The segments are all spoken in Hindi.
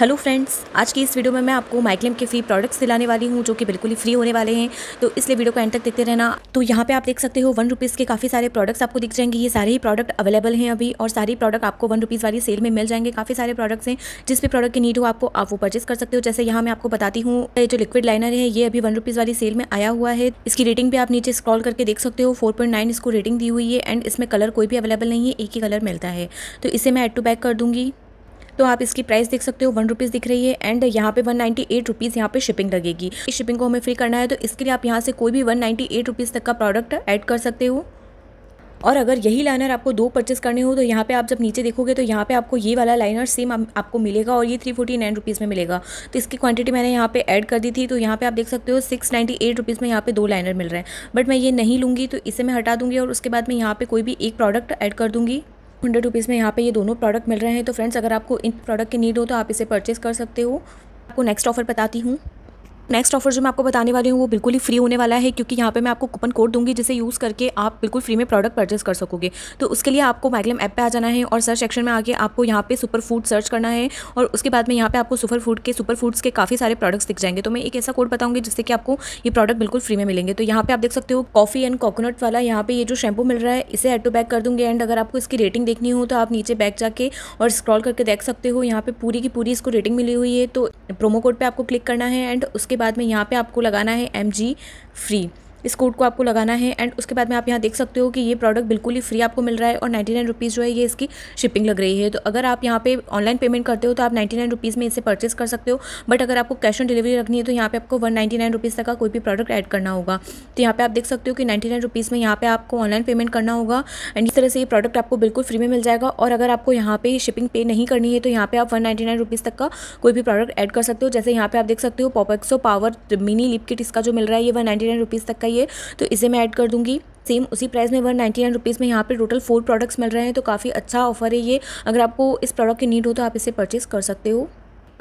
हेलो फ्रेंड्स आज की इस वीडियो में मैं आपको माइक्लेम के फ्री प्रोडक्ट्स दिलाने वाली हूँ जो कि बिल्कुल ही फ्री होने वाले हैं तो इसलिए वीडियो को एंड तक देखते रहना तो यहाँ पे आप देख सकते हो वन रुपीज़ के काफ़ी सारे प्रोडक्ट्स आपको दिख जाएंगे ये सारे ही प्रोडक्ट अवेलेबल हैं अभी और सारे प्रोडक्ट आपको वन रुपीज़ वाली सेल में मिल जाएंगे काफ़ी सारे प्रोडक्ट्स हैं जिस भी प्रोडक्ट की नीड हो आपको आप वो परचेस कर सकते हो जैसे यहाँ मैं आपको बताती हूँ ये जो लिक्विड लाइनर है ये अभी वन रुपीज़ वाली सेल में आया हुआ है इसकी रेटिंग भी आप नीचे स्क्रॉल करके देख सकते हो फोर इसको रेटिंग दी हुई है एंड इसमें कलर कोई भी अवेलेबल नहीं है एक ही कलर मिलता है तो इसे मैं एड टू बैक कर दूँगी तो आप इसकी प्राइस देख सकते हो वन रुपीज़ दिख रही है एंड यहाँ पे वन नाइन्टी एट रुपीज़ यहाँ पे शिपिंग लगेगी इस शिपिंग को हमें फ्री करना है तो इसके लिए आप यहाँ से कोई भी वन नाइन्टी एट रुपीज़ तक का प्रोडक्ट ऐड कर सकते हो और अगर यही लाइनर आपको दो परचेस करने हो तो यहाँ पे आप जब नीचे देखोगे तो यहाँ पे आपको ये वाला लाइनर सेम आप, आपको मिलेगा और ये थ्री फोर्टी नाइन रुपीज़ में मिलेगा तो इसकी क्वांटिटी मैंने यहाँ पे ऐड कर दी थी तो यहाँ पे आप देख सकते हो सिक्स नाइन्टी एट रुपीज़ में यहाँ पे दो लाइनर मिल रहे हैं बट मैं ये नहीं लूँगी तो इसे मैं हटा दूँगी और उसके बाद मैं यहाँ पर कोई भी एक प्रोडक्ट ऐड कर दूँगी हंड्रेड रुपीज़ में यहाँ पे ये दोनों प्रोडक्ट मिल रहे हैं तो फ्रेंड्स अगर आपको इन प्रोडक्ट की नीड हो तो आप इसे परचेज़ कर सकते हो आपको नेक्स्ट ऑफर बताती हूँ नेक्स्ट ऑफर जो मैं आपको बताने वाली हूँ वो बिल्कुल ही फ्री होने वाला है क्योंकि यहाँ पे मैं आपको कूपन कोड दूंगी जिसे यूज़ करके आप बिल्कुल फ्री में प्रोडक्ट परचेस कर सकोगे तो उसके लिए आपको मैगलम ऐप पे आ जाना है और सर्च सेक्शन में आके आपको यहाँ पे सुपर फूड सर्च करना है और उसके बाद में यहाँ पे आपको सुपर फूड के सुपर फूड्स के काफ़ी सारे प्रोडक्ट्स दिख जाएंगे तो मैं एक ऐसा कोड बताऊँगी जिससे कि आपको ये प्रोडक्ट बिल्कुल फ्री में मिलेंगे तो यहाँ पे आप देख सकते हो कॉफ़ी एंड कोकोनट वाला यहाँ पे ये जो शैम्पू मिल रहा है इसे एड टू बैक कर दूँगी एंड अगर आपको इसकी रेटिंग देखनी हो तो आप नीचे बैक जाके और स्क्रॉल करके देख सकते हो यहाँ पे पूरी की पूरी इसको रेटिंग मिली हुई है तो प्रोमो कोड पे आपको क्लिक करना है एंड उसके बाद में यहाँ पे आपको लगाना है एम जी फ्री इस कोड को आपको लगाना है एंड उसके बाद में आप यहाँ देख सकते हो कि ये प्रोडक्ट बिल्कुल ही फ्री आपको मिल रहा है और नाइन्टी नाइन रुपीज़ जो है ये इसकी शिपिंग लग रही है तो अगर आप यहाँ पे ऑनलाइन पेमेंट करते हो तो आप नाइन्टी नाइन रुपीज़ में इसे परचेस कर सकते हो बट अगर आपको कैश ऑन डिलीवरी रखनी है तो यहाँ पे आपको वन नाइन्टी नाइन रुपीज़ तक का कोई भी प्रोडक्ट ऐड करना होगा तो यहाँ पे आप देख सकते हो कि नाइन्टी नाइन में यहाँ पे आपको ऑनलाइन पेमेंट करना होगा एंड इस तरह से ये प्रोडक्ट आपको बिल्कुल फ्री में मिल जाएगा और अगर आपको यहाँ पे शिपिंग पे नहीं करनी है तो यहाँ पे आप वन नाइन्टी नाइन रुपीज़ तक का कोई भी प्रोडक्ट ऐड कर सकते हो जैसे यहाँ पे आप देख सकते हो Popxo power mini lip kit इसका जो मिल रहा है ये वन नाइन्टी नाइन रुपीज़ तक का ये तो इसे मैं ऐड कर दूँगी सेम उसी प्राइस में वन नाइन्टी नाइन रुपीज़ में यहाँ पे टोटल फोर प्रोडक्ट्स मिल रहे हैं तो काफ़ी अच्छा ऑफर है ये अगर आपको इस प्रोडक्ट की नीड हो तो आप इसे परचेज़ कर सकते हो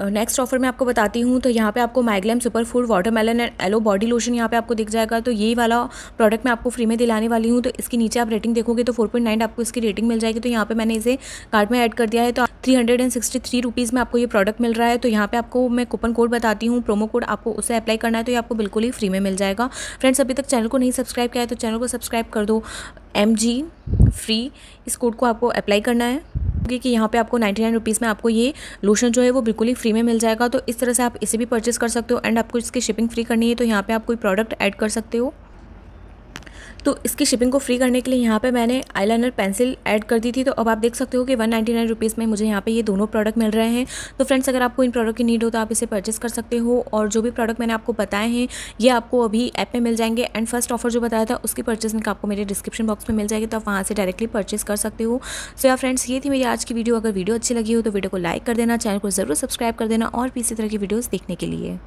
नेक्स्ट ऑफर मैं आपको बताती हूँ तो यहाँ पे आपको MyGlamm super food watermelon and aloe body lotion यहाँ पे आपको दिख जाएगा तो ये वाला प्रोडक्ट मैं आपको फ्री में दिलाने वाली हूँ तो इसके नीचे आप रेटिंग देखोगे तो 4.9 आपको इसकी रेटिंग मिल जाएगी तो यहाँ पे मैंने इसे कार्ड में एड कर दिया है तो three hundred and sixty three में आपको ये प्रोडक्ट मिल रहा है तो यहाँ पे आपको मैं कूपन कोड बताती हूँ प्रोमो कोड आपको उसे अप्लाई करना है तो ये आपको बिल्कुल ही फ्री में मिल जाएगा फ्रेंड्स अभी तक चैनल को नहीं सब्सक्राइब किया है तो चैनल को सब्सक्राइब कर दो एम जी फ्री इस कोड को आपको अप्लाई करना है होगी कि यहाँ पे आपको नाइन्टी नाइन रुपीज़ में आपको ये लोशन जो है वो बिल्कुल ही फ्री में मिल जाएगा तो इस तरह से आप इसे भी परचेस कर सकते हो एंड आपको इसकी शिपिंग फ्री करनी है तो यहाँ पर आप कोई प्रोडक्ट ऐड कर सकते हो तो इसकी शिपिंग को फ्री करने के लिए यहाँ पे मैंने आईलाइनर पेंसिल ऐड कर दी थी तो अब आप देख सकते हो कि वन नाइन्टी में मुझे यहाँ पे ये दोनों प्रोडक्ट मिल रहे हैं तो फ्रेंड्स अगर आपको इन प्रोडक्ट की नीड हो तो आप इसे परचेस कर सकते हो और जो भी प्रोडक्ट मैंने आपको बताए हैं ये आपको अभी ऐप में मिल जाएंगे एंड फर्स्ट ऑफर जो बताया था उसकी परचेस लिंक आपको मेरे डिस्क्रिप्शन बॉक्स में मिल जाएगी तो आप वहाँ से डायरेक्टली परचेस कर सकते हो सो या फ्रेंड्स ये थी मेरी आज की वीडियो अगर वीडियो अच्छी लगी हो तो वीडियो को लाइक कर देना चैनल को ज़रूर सब्सक्राइब कर देना और भी इसी तरह की वीडियोज़ देखने के लिए